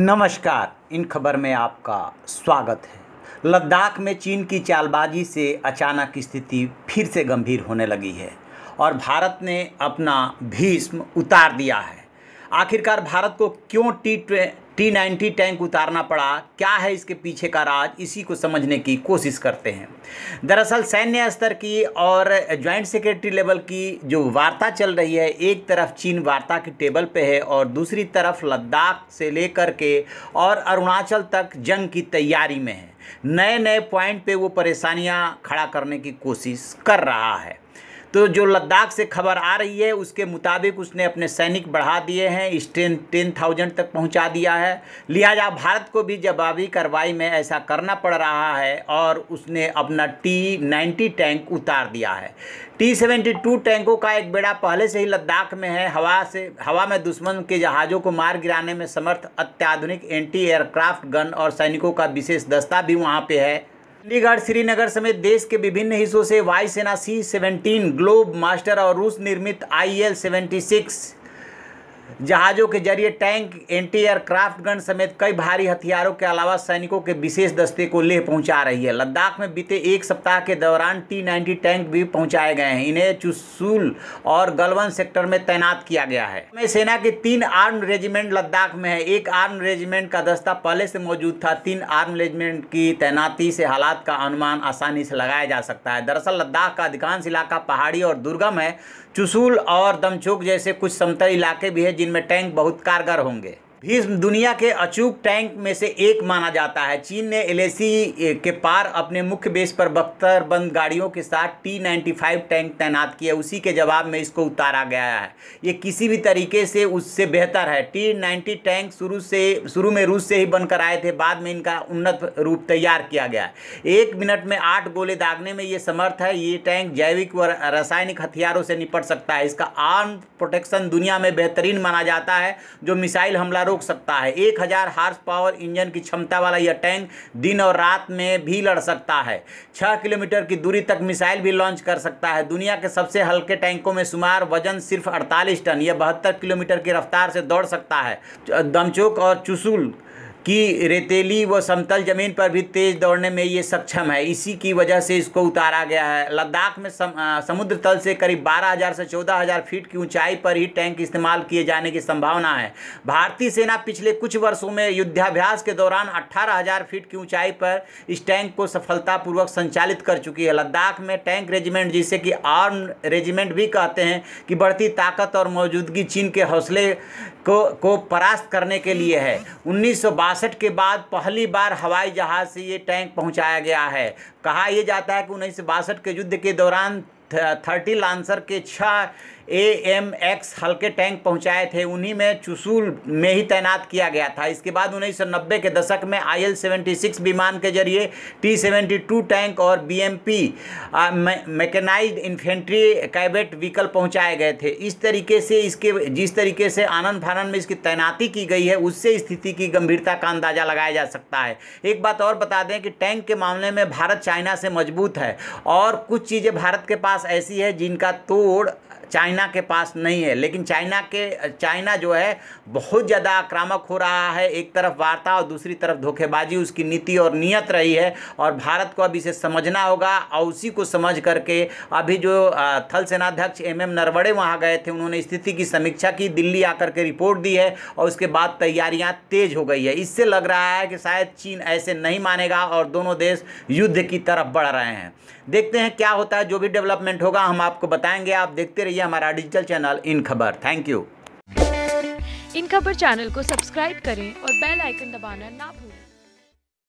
नमस्कार इन खबर में आपका स्वागत है लद्दाख में चीन की चालबाजी से अचानक स्थिति फिर से गंभीर होने लगी है और भारत ने अपना भीष्म उतार दिया है आखिरकार भारत को क्यों टी टी नाइन्टी टैंक उतारना पड़ा क्या है इसके पीछे का राज इसी को समझने की कोशिश करते हैं दरअसल सैन्य स्तर की और ज्वाइंट सेक्रेटरी लेवल की जो वार्ता चल रही है एक तरफ चीन वार्ता की टेबल पे है और दूसरी तरफ लद्दाख से लेकर के और अरुणाचल तक जंग की तैयारी में है नए नए पॉइंट पे वो परेशानियाँ खड़ा करने की कोशिश कर रहा है तो जो लद्दाख से खबर आ रही है उसके मुताबिक उसने अपने सैनिक बढ़ा दिए हैं स्ट्रेंथ टेन थाउजेंड तक पहुंचा दिया है लिहाजा भारत को भी जवाबी कार्रवाई में ऐसा करना पड़ रहा है और उसने अपना टी नाइन्टी टैंक उतार दिया है टी सेवेंटी टू टैंकों का एक बेड़ा पहले से ही लद्दाख में है हवा से हवा में दुश्मन के जहाज़ों को मार गिराने में समर्थ अत्याधुनिक एंटी एयरक्राफ्ट गन और सैनिकों का विशेष दस्ता भी वहाँ पर है चंडीगढ़ श्रीनगर समेत देश के विभिन्न हिस्सों से वायुसेना सी सेवेंटीन ग्लोब मास्टर और रूस निर्मित आई एल सेवेंटी सिक्स जहाज़ों के जरिए टैंक एंटी एयरक्राफ्ट गन समेत कई भारी हथियारों के अलावा सैनिकों के विशेष दस्ते को लेह पहुंचा रही है लद्दाख में बीते एक सप्ताह के दौरान टी नाइन्टी टैंक भी पहुंचाए गए हैं इन्हें चुसूल और गलवन सेक्टर में तैनात किया गया है में सेना के तीन आर्म रेजिमेंट लद्दाख में है एक आर्म रेजिमेंट का दस्ता पहले से मौजूद था तीन आर्म रेजिमेंट की तैनाती से हालात का अनुमान आसानी से लगाया जा सकता है दरअसल लद्दाख का अधिकांश इलाका पहाड़ी और दुर्गम है चुसूल और दमचोक जैसे कुछ समतल इलाके भी हैं जिनमें टैंक बहुत कारगर होंगे भीष्म दुनिया के अचूक टैंक में से एक माना जाता है चीन ने एल के पार अपने मुख्य बेस पर बख्तर बंद गाड़ियों के साथ टी नाइन्टी फाइव टैंक तैनात किया उसी के जवाब में इसको उतारा गया है ये किसी भी तरीके से उससे बेहतर है टी नाइन्टी टैंक शुरू से शुरू में रूस से ही बनकर आए थे बाद में इनका उन्नत रूप तैयार किया गया एक मिनट में आठ गोले दागने में ये समर्थ है ये टैंक जैविक व रासायनिक हथियारों से निपट सकता है इसका आर्म प्रोटेक्शन दुनिया में बेहतरीन माना जाता है जो मिसाइल हमला रोक सकता है एक हज़ार हार्स पावर इंजन की क्षमता वाला यह टैंक दिन और रात में भी लड़ सकता है छह किलोमीटर की दूरी तक मिसाइल भी लॉन्च कर सकता है दुनिया के सबसे हल्के टैंकों में शुमार वजन सिर्फ अड़तालीस टन यह बहत्तर किलोमीटर की रफ्तार से दौड़ सकता है दमचोक और चुसुल कि रेतीली व समतल ज़मीन पर भी तेज़ दौड़ने में ये सक्षम है इसी की वजह से इसको उतारा गया है लद्दाख में सम, आ, समुद्र तल से करीब 12,000 से 14,000 फीट की ऊंचाई पर ही टैंक इस्तेमाल किए जाने की संभावना है भारतीय सेना पिछले कुछ वर्षों में युद्धाभ्यास के दौरान 18,000 फीट की ऊंचाई पर इस टैंक को सफलतापूर्वक संचालित कर चुकी है लद्दाख में टैंक रेजिमेंट जिसे कि आर्म रेजिमेंट भी कहते हैं कि बढ़ती ताकत और मौजूदगी चीन के हौसले को को परास्त करने के लिए है उन्नीस बासठ के बाद पहली बार हवाई जहाज़ से ये टैंक पहुंचाया गया है कहा यह जाता है कि उन्नीस के युद्ध के दौरान थर्टी लांसर के छह ए एम एक्स हल्के टैंक पहुंचाए थे उन्हीं में चुसूल में ही तैनात किया गया था इसके बाद उन्नीस के दशक में आई एल विमान के जरिए टी सेवेंटी टैंक और B M P mechanise infantry combat vehicle पहुंचाए गए थे इस तरीके से इसके जिस तरीके से आनंद फानंद में इसकी तैनाती की गई है उससे स्थिति की गंभीरता का अंदाजा लगाया जा सकता है एक बात और बता दें कि टैंक के मामले में भारत चाइना से मजबूत है और कुछ चीज़ें भारत के पास ऐसी है जिनका तोड़ चाइना चाइना के पास नहीं है लेकिन चाइना के चाइना जो है बहुत ज़्यादा आक्रामक हो रहा है एक तरफ वार्ता और दूसरी तरफ धोखेबाजी उसकी नीति और नियत रही है और भारत को अब इसे समझना होगा और उसी को समझ करके अभी जो थल सेनाध्यक्ष एम एम नरवड़े वहाँ गए थे उन्होंने स्थिति की समीक्षा की दिल्ली आकर के रिपोर्ट दी है और उसके बाद तैयारियाँ तेज हो गई है इससे लग रहा है कि शायद चीन ऐसे नहीं मानेगा और दोनों देश युद्ध की तरफ बढ़ रहे हैं देखते हैं क्या होता है जो भी डेवलपमेंट होगा हम आपको बताएंगे आप देखते रहिए हमारा हमारा डिजिटल चैनल इन खबर थैंक यू इन खबर चैनल को सब्सक्राइब करें और बेल आइकन दबाना ना भूलें